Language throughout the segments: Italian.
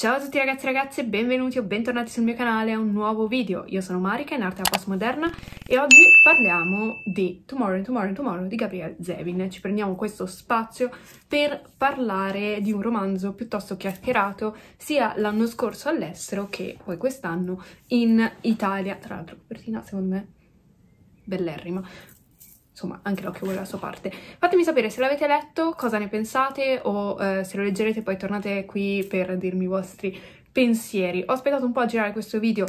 Ciao a tutti ragazzi e ragazze, benvenuti o bentornati sul mio canale a un nuovo video. Io sono Marika in arte alla postmoderna e oggi parliamo di Tomorrow and Tomorrow and Tomorrow di Gabriele Zevin. Ci prendiamo questo spazio per parlare di un romanzo piuttosto chiacchierato sia l'anno scorso all'estero che poi quest'anno in Italia. Tra l'altro copertina secondo me bellerrima insomma anche l'occhio vuole la sua parte. Fatemi sapere se l'avete letto, cosa ne pensate o eh, se lo leggerete poi tornate qui per dirmi i vostri pensieri. Ho aspettato un po' a girare questo video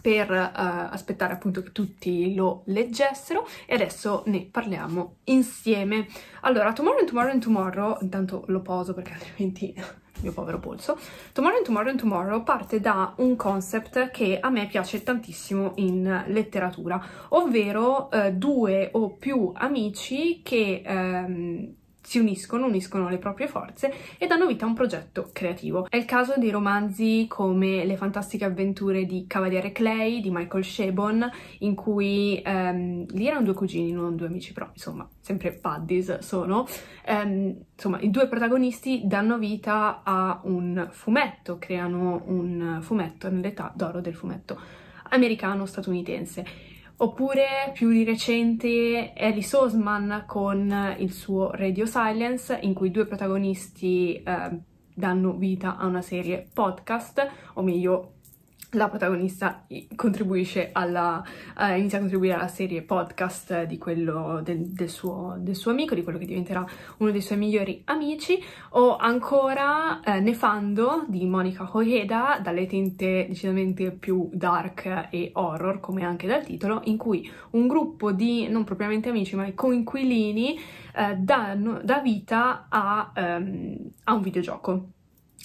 per eh, aspettare appunto che tutti lo leggessero e adesso ne parliamo insieme. Allora, Tomorrow and Tomorrow and Tomorrow, intanto lo poso perché altrimenti mio povero polso, Tomorrow and Tomorrow and Tomorrow parte da un concept che a me piace tantissimo in letteratura, ovvero eh, due o più amici che ehm, si uniscono, uniscono le proprie forze e danno vita a un progetto creativo. È il caso di romanzi come Le fantastiche avventure di Cavaliere Clay di Michael Shebon, in cui ehm, lì erano due cugini, non due amici, però insomma, sempre buddies sono. Ehm, insomma, i due protagonisti danno vita a un fumetto, creano un fumetto nell'età d'oro del fumetto americano-statunitense Oppure più di recente Alice Osman con il suo Radio Silence in cui i due protagonisti eh, danno vita a una serie podcast, o meglio la protagonista contribuisce alla, eh, inizia a contribuire alla serie podcast di quello del, del, suo, del, suo, amico, di quello che diventerà uno dei suoi migliori amici, o ancora eh, Nefando di Monica Hoyeda, dalle tinte decisamente più dark e horror, come anche dal titolo, in cui un gruppo di, non propriamente amici, ma di coinquilini eh, dà, dà, vita a, ehm, a un videogioco,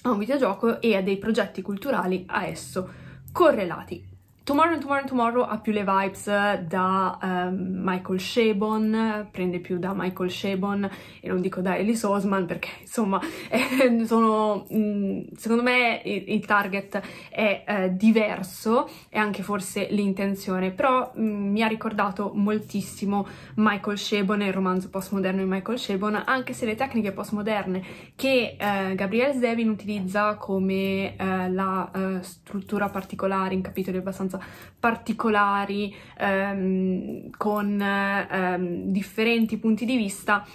a un videogioco e a dei progetti culturali a esso correlati. Tomorrow and Tomorrow and Tomorrow ha più le vibes da um, Michael Shabon, prende più da Michael Shabon e non dico da Ellis Osman perché insomma eh, sono, mh, mm, secondo me il, il target è eh, diverso e anche forse l'intenzione, però mh, mm, mi ha ricordato moltissimo Michael Shabon e il romanzo postmoderno di Michael Shabon, anche se le tecniche postmoderne che eh, Gabrielle Zevin utilizza come eh, la eh, struttura particolare in capitoli abbastanza particolari, ehm, con ehm, differenti punti di vista,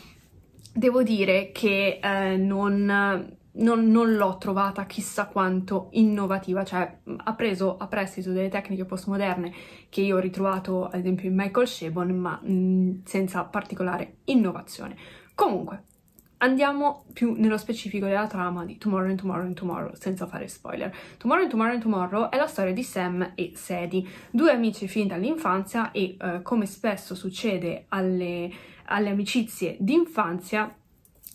devo dire che eh, non... Non, non, l'ho trovata chissà quanto innovativa, cioè ha preso a prestito delle tecniche postmoderne che io ho ritrovato ad esempio in Michael Shebon, ma mh, mm, senza particolare innovazione. Comunque, Andiamo più nello specifico della trama di Tomorrow and Tomorrow and Tomorrow, senza fare spoiler. Tomorrow and Tomorrow and Tomorrow è la storia di Sam e Sadie, due amici fin dall'infanzia e, eh, come spesso succede alle, alle amicizie d'infanzia,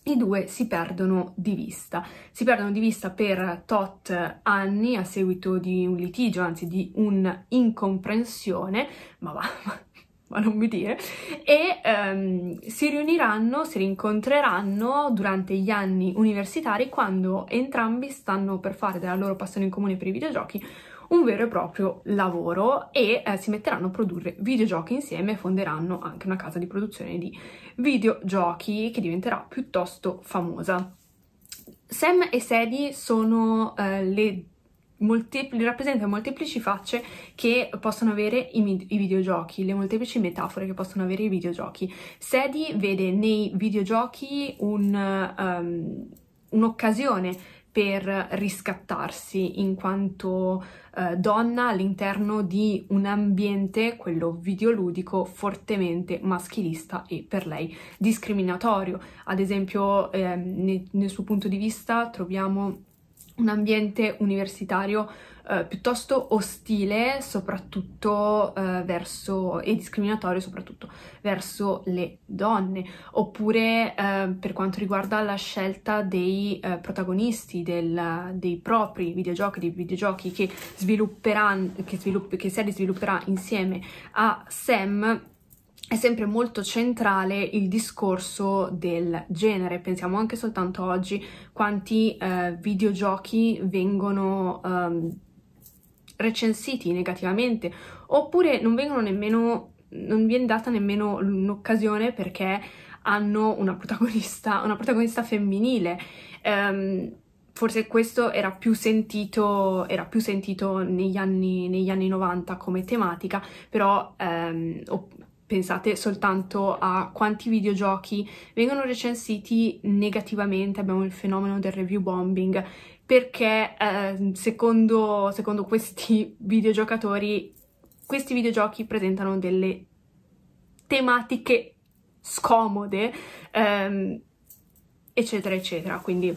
i due si perdono di vista. Si perdono di vista per tot anni a seguito di un litigio, anzi di un'incomprensione, ma va, ma non mi dire, e ehm, si riuniranno, si rincontreranno durante gli anni universitari quando entrambi stanno per fare della loro passione in comune per i videogiochi un vero e proprio lavoro e eh, si metteranno a produrre videogiochi insieme e fonderanno anche una casa di produzione di videogiochi che diventerà piuttosto famosa. Sam e Sadie sono eh, le moltipli, rappresenta molteplici facce che possono avere i, i, videogiochi, le molteplici metafore che possono avere i videogiochi. Sedi vede nei videogiochi un, um, un'occasione per riscattarsi in quanto uh, donna all'interno di un ambiente, quello videoludico, fortemente maschilista e per lei discriminatorio. Ad esempio, eh, nel, nel suo punto di vista troviamo un ambiente universitario eh, piuttosto ostile soprattutto eh, verso e discriminatorio soprattutto verso le donne oppure eh, per quanto riguarda la scelta dei eh, protagonisti del, dei propri videogiochi dei videogiochi che svilupperanno che, svilupp- che Sally svilupperà insieme a Sam è sempre molto centrale il discorso del genere. Pensiamo anche soltanto oggi quanti eh, videogiochi vengono ehm, recensiti negativamente, oppure non vengono nemmeno, non viene data nemmeno un'occasione perché hanno una protagonista, una protagonista femminile. Ehm, forse questo era più sentito, era più sentito negli, anni, negli, anni, 90 come tematica, però ehm, pensate soltanto a quanti videogiochi vengono recensiti negativamente, abbiamo il fenomeno del review bombing, perché eh, secondo, secondo questi videogiocatori questi videogiochi presentano delle tematiche scomode, ehm, eccetera, eccetera. Quindi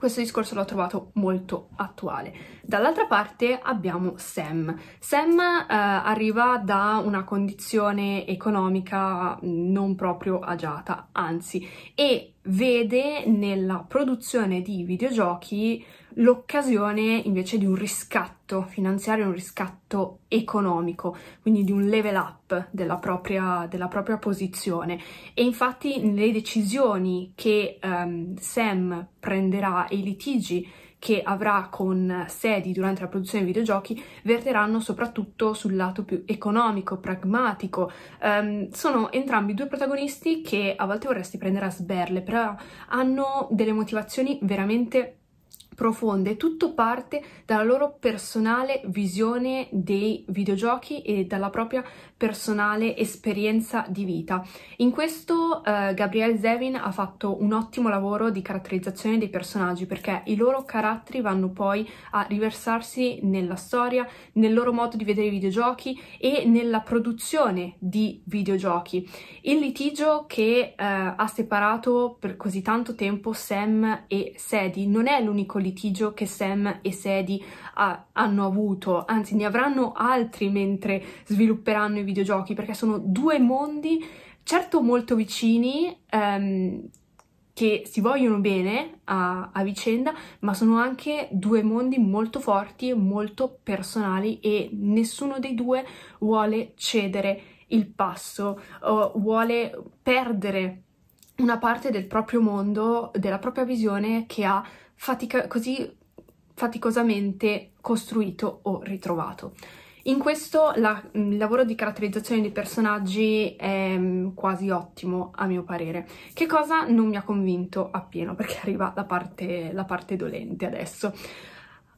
questo discorso l'ho trovato molto attuale. Dall'altra parte abbiamo Sam. Sam eh, arriva da una condizione economica non proprio agiata, anzi, e vede nella produzione di videogiochi l'occasione invece di un riscatto riscatto finanziario, un riscatto economico, quindi di un level up della propria, della propria posizione. E infatti le decisioni che um, Sam prenderà e i litigi che avrà con Sedi durante la produzione dei videogiochi verteranno soprattutto sul lato più economico, pragmatico. Um, sono entrambi due protagonisti che a volte vorresti prendere a sberle, però hanno delle motivazioni veramente profonde, tutto parte dalla loro personale visione dei videogiochi e dalla propria personale esperienza di vita. In questo eh, Gabrielle Zevin ha fatto un ottimo lavoro di caratterizzazione dei personaggi perché i loro caratteri vanno poi a riversarsi nella storia, nel loro modo di vedere i videogiochi e nella produzione di videogiochi. Il litigio che eh, ha separato per così tanto tempo Sam e Sadie non è l'unico litigio che Sam e Sadie ha, ah, hanno avuto, anzi ne avranno altri mentre svilupperanno i videogiochi videogiochi, perché sono due mondi certo molto vicini, ehm, che si vogliono bene a, a, vicenda, ma sono anche due mondi molto forti, molto personali e nessuno dei due vuole cedere il passo, vuole perdere una parte del proprio mondo, della propria visione che ha fatica, così faticosamente costruito o ritrovato. In questo la, mm, il lavoro di caratterizzazione dei personaggi è mm, quasi ottimo, a mio parere. Che cosa non mi ha convinto appieno, perché arriva la parte, la parte dolente adesso.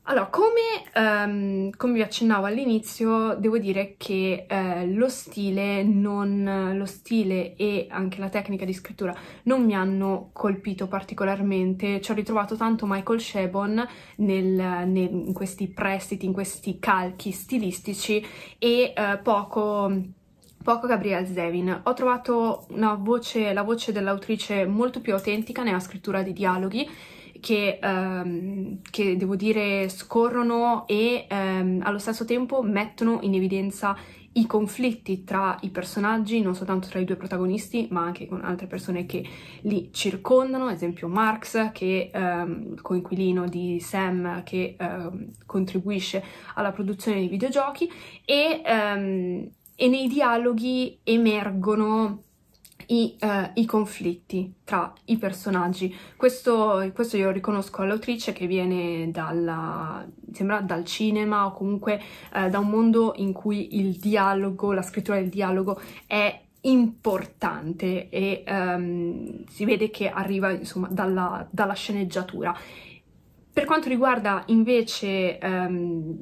Allora, come, um, come, vi accennavo all'inizio, devo dire che eh, lo, stile non, lo stile e anche la tecnica di scrittura non mi hanno colpito particolarmente. Ci ho ritrovato tanto Michael Shebon nel, nel, in questi prestiti, in questi calchi stilistici e eh, poco poco Gabrielle Zevin. Ho trovato voce, la voce dell'autrice molto più autentica nella scrittura di dialoghi che, ehm, che devo dire scorrono e ehm, allo stesso tempo mettono in evidenza i conflitti tra i personaggi, non soltanto tra i due protagonisti, ma anche con altre persone che li circondano, ad esempio Marx, che ehm, coinquilino di Sam, che ehm, contribuisce alla produzione dei videogiochi, e, ehm, e nei dialoghi emergono i, eh, i, conflitti tra i personaggi. Questo, questo io riconosco all'autrice che viene dalla, dal cinema o comunque eh, da un mondo in cui il dialogo, la scrittura del dialogo è importante e um, si vede che arriva insomma dalla, dalla, sceneggiatura. Per quanto riguarda invece um,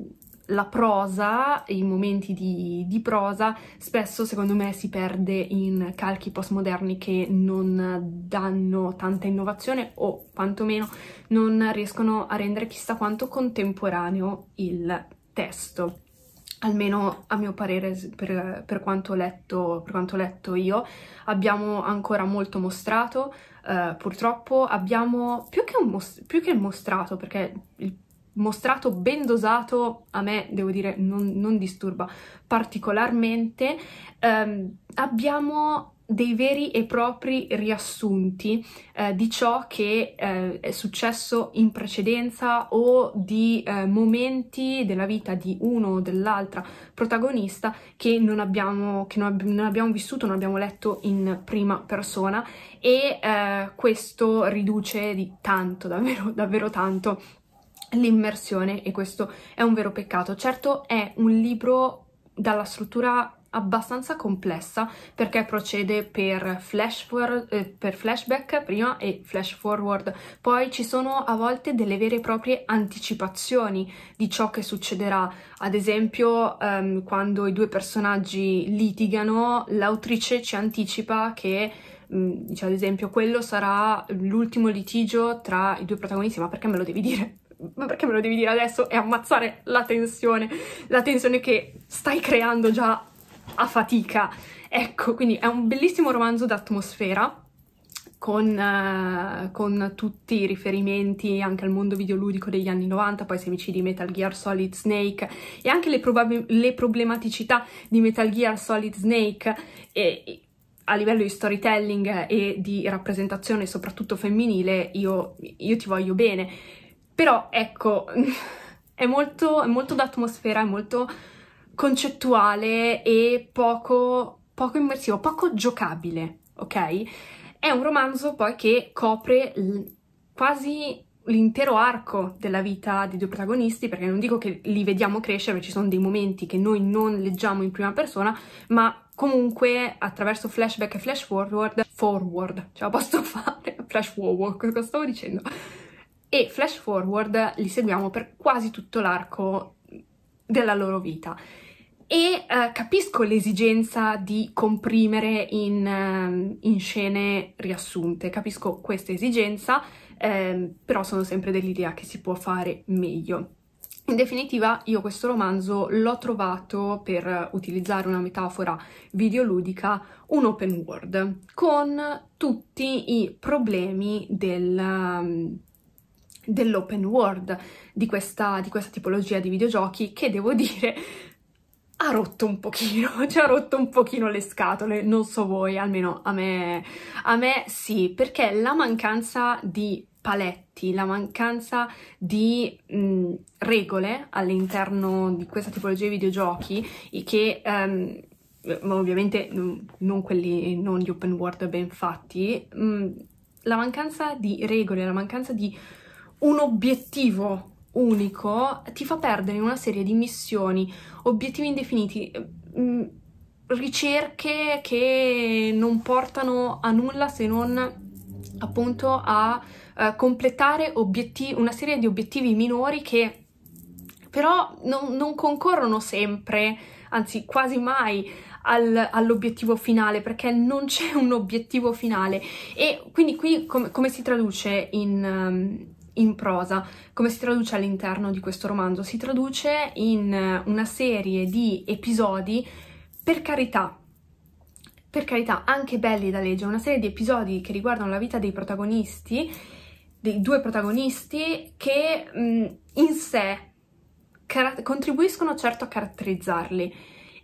la prosa, i momenti di, di, prosa, spesso secondo me si perde in calchi postmoderni che non danno tanta innovazione o quantomeno non riescono a rendere chissà quanto contemporaneo il testo. Almeno a mio parere, per, per, quanto letto, per quanto ho letto io, abbiamo ancora molto mostrato, Uh, purtroppo abbiamo più che, più che, mostrato, perché il mostrato ben dosato a me, devo dire, non, non disturba particolarmente. Ehm, abbiamo dei veri e propri riassunti eh, di ciò che eh, è successo in precedenza o di eh, momenti della vita di uno o dell'altra protagonista che non abbiamo, che non ab- non abbiamo vissuto, non abbiamo letto in prima persona e eh, questo riduce di tanto, davvero, davvero tanto l'immersione e questo è un vero peccato. Certo è un libro dalla struttura abbastanza complessa perché procede per, flash for, eh, per flashback prima e flash forward poi ci sono a volte delle vere e proprie anticipazioni di ciò che succederà ad esempio um, quando i due personaggi litigano l'autrice ci anticipa che um, cioè, ad esempio quello sarà l'ultimo litigio tra i due protagonisti ma perché me lo devi dire? ma perché me lo devi dire adesso e ammazzare la tensione, la tensione che stai creando già a fatica. Ecco, quindi è un bellissimo romanzo d'atmosfera con, eh, con, tutti i riferimenti anche al mondo videoludico degli anni 90, poi semicidi di Metal Gear Solid Snake e anche le, le problematicità di Metal Gear Solid Snake e, e, a livello di storytelling e di rappresentazione soprattutto femminile io, io ti voglio bene però ecco, è molto, è molto d'atmosfera, è molto concettuale e poco, poco immersivo, poco giocabile, ok? È un romanzo poi che copre quasi l'intero arco della vita dei due protagonisti, perché non dico che li vediamo crescere, ci sono dei momenti che noi non leggiamo in prima persona, ma comunque attraverso flashback e flash forward, forward, ce la posso fare, flash forward, cosa stavo dicendo? e flash forward li seguiamo per quasi tutto l'arco della loro vita e uh, capisco l'esigenza di comprimere in, uh, in, scene riassunte, capisco questa esigenza, eh, però sono sempre dell'idea che si può fare meglio. In definitiva io questo romanzo l'ho trovato, per utilizzare una metafora videoludica, un open world, con tutti i problemi del... Um, dell'open world di questa, di questa tipologia di videogiochi che devo dire ha rotto un pochino, ci ha rotto un pochino le scatole, non so voi, almeno a me, a me sì, perché la mancanza di paletti, la mancanza di mh, mm, regole all'interno di questa tipologia di videogiochi che um, ovviamente non quelli non gli open world ben fatti, mm, la mancanza di regole, la mancanza di un obiettivo unico ti fa perdere una serie di missioni, obiettivi indefiniti, mm, ricerche che non portano a nulla se non appunto a eh, completare una serie di obiettivi minori che però non, non concorrono sempre, anzi quasi mai, al, all'obiettivo finale perché non c'è un obiettivo finale e quindi qui com come si traduce in... Um, in prosa. Come si traduce all'interno di questo romanzo? Si traduce in eh, una serie di episodi, per carità, per carità, anche belli da leggere, una serie di episodi che riguardano la vita dei protagonisti, dei due protagonisti, che mh, mm, in sé contribuiscono certo a caratterizzarli.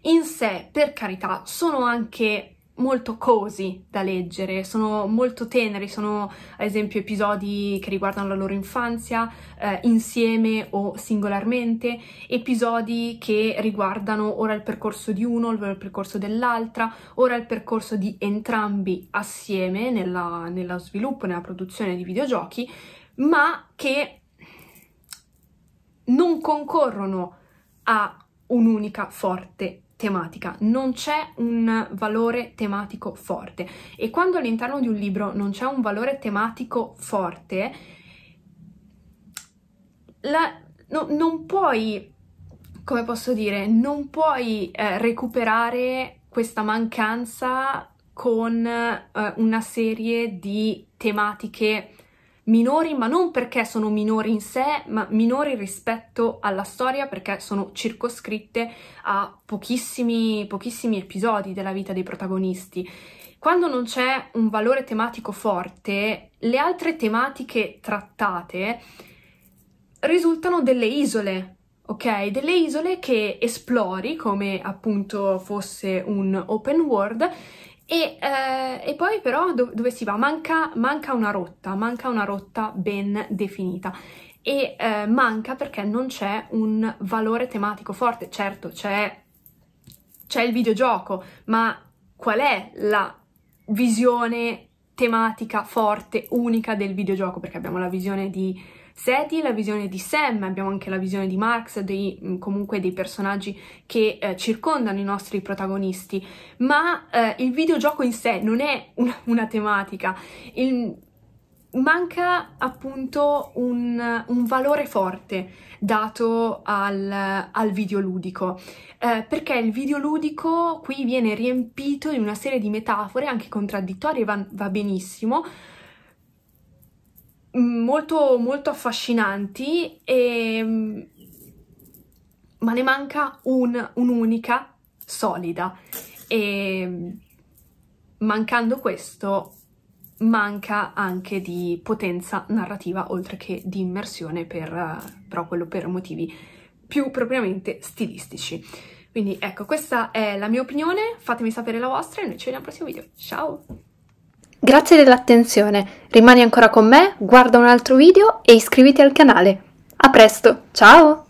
In sé, per carità, sono anche molto cosi da leggere, sono molto teneri, sono ad esempio episodi che riguardano la loro infanzia, eh, insieme o singolarmente, episodi che riguardano ora il percorso di uno, ora il percorso dell'altra, ora il percorso di entrambi assieme nella, nello sviluppo, nella produzione di videogiochi, ma che non concorrono a un'unica forte tematica, non c'è un valore tematico forte e quando all'interno di un libro non c'è un valore tematico forte, la, no, non puoi, come posso dire, non puoi eh, recuperare questa mancanza con eh, una serie di tematiche minori, ma non perché sono minori in sé, ma minori rispetto alla storia perché sono circoscritte a pochissimi, pochissimi episodi della vita dei protagonisti. Quando non c'è un valore tematico forte, le altre tematiche trattate risultano delle isole ok? Delle isole che esplori come appunto fosse un open world e, eh, e, poi però do, dove si va? Manca, manca, una rotta, manca una rotta ben definita e eh, manca perché non c'è un valore tematico forte. Certo, c'è, c'è il videogioco, ma qual è la visione tematica forte, unica del videogioco? Perché abbiamo la visione di Sadie, la visione di Sam, abbiamo anche la visione di Marx, dei, mm, comunque dei personaggi che eh, circondano i nostri protagonisti, ma eh, il videogioco in sé non è una, una tematica, il, manca appunto un, un, valore forte dato al, al videoludico, eh, perché il videoludico qui viene riempito di una serie di metafore anche contraddittorie, va, va benissimo, molto, molto affascinanti, e, mm, ma ne manca un, un'unica solida. E mm, mancando questo, manca anche di potenza narrativa, oltre che di immersione, per, eh, però quello per motivi più propriamente stilistici. Quindi ecco, questa è la mia opinione, fatemi sapere la vostra e noi ci vediamo al prossimo video. Ciao! Grazie dell'attenzione, rimani ancora con me, guarda un altro video e iscriviti al canale. A presto, ciao!